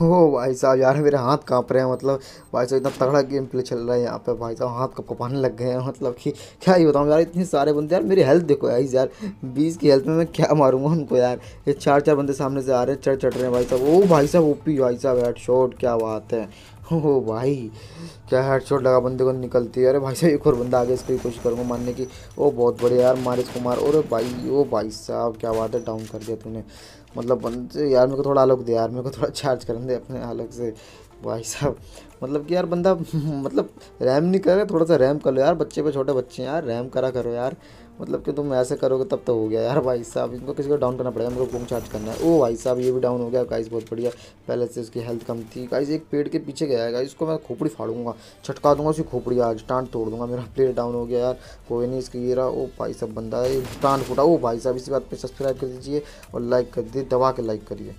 हो भाई साहब यार मेरे हाथ कांप रहे हैं मतलब भाई साहब इतना तगड़ा गेम प्ले चल रहा है यहाँ पे भाई साहब हाथ कपाने लग गए हैं मतलब कि क्या ही बताऊँ यार इतने सारे बंदे यार मेरी हेल्थ देखो यार यार बीस की हेल्थ में मैं क्या मारूंगा उनको यार ये चार चार बंदे सामने से आ रहे हैं चढ़ चढ़ रहे हैं भाई साहब ओ भाई साहब ओपी भाई साहब हेड शॉर्ट क्या बात है ओ भाई क्या हेड शॉट लगा बंदे को निकलती है अरे भाई साहब एक और बंदा आगे इसकी कोशिश करूँगा मारने की ओ बहुत बढ़िया यार मारिस कुमार और भाई ओ भाई साहब क्या बात है डाउन कर दिया तूने मतलब बंदे यार मेरे को थोड़ा अलग दे यार मेरे को थोड़ा चार्ज करने दे अपने अलग से भाई साहब मतलब कि यार बंदा मतलब रैम नहीं कर रहा थोड़ा सा रैम कर लो यार बच्चे पे छोटे बच्चे हैं यार रैम करा करो यार मतलब कि तुम ऐसे करोगे तब तो हो गया यार भाई साहब इनको किसी को डाउन करना पड़ेगा मेरे को पूंग चार्ज करना है ओ भाई साहब ये भी डाउन हो गया गाइस बहुत बढ़िया पहले से उसकी हेल्थ कम थी गाइस एक पेड़ के पीछे गया है गाइस इसको मैं खोपड़ी फाड़ूंगा छटका दूंगा उसकी खोपड़ी आज टांड तोड़ दूंगा मेरा पेड़ डाउन हो गया यार कोई नहीं इसकी ये रहा ओ भाई साहब बंदा टांड फूटा ओ भाई साहब इसी बात पर सब्सक्राइब कर दीजिए और लाइक कर दीजिए दबा के लाइक करिए